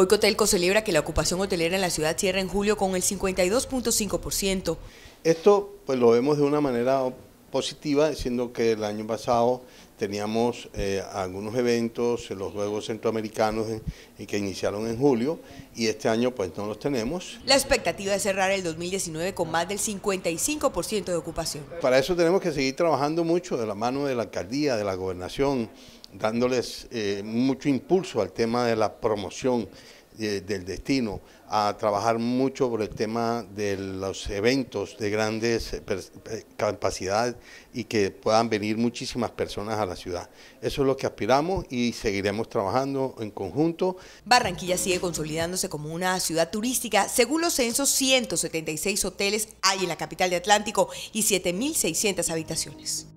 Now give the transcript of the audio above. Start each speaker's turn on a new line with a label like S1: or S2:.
S1: Hoy Cotelco celebra que la ocupación hotelera en la ciudad cierra en julio con el 52.5%.
S2: Esto pues lo vemos de una manera positiva, siendo que el año pasado teníamos eh, algunos eventos, los Juegos Centroamericanos eh, que iniciaron en julio y este año pues no los tenemos.
S1: La expectativa es cerrar el 2019 con más del 55% de ocupación.
S2: Para eso tenemos que seguir trabajando mucho de la mano de la alcaldía, de la gobernación, dándoles eh, mucho impulso al tema de la promoción del destino, a trabajar mucho por el tema de los eventos de grandes eh, capacidad y que puedan venir muchísimas personas a la ciudad. Eso es lo que aspiramos y seguiremos trabajando en conjunto. Barranquilla
S1: sigue consolidándose como una ciudad turística. Según los censos, 176 hoteles hay en la capital de Atlántico y 7.600 habitaciones.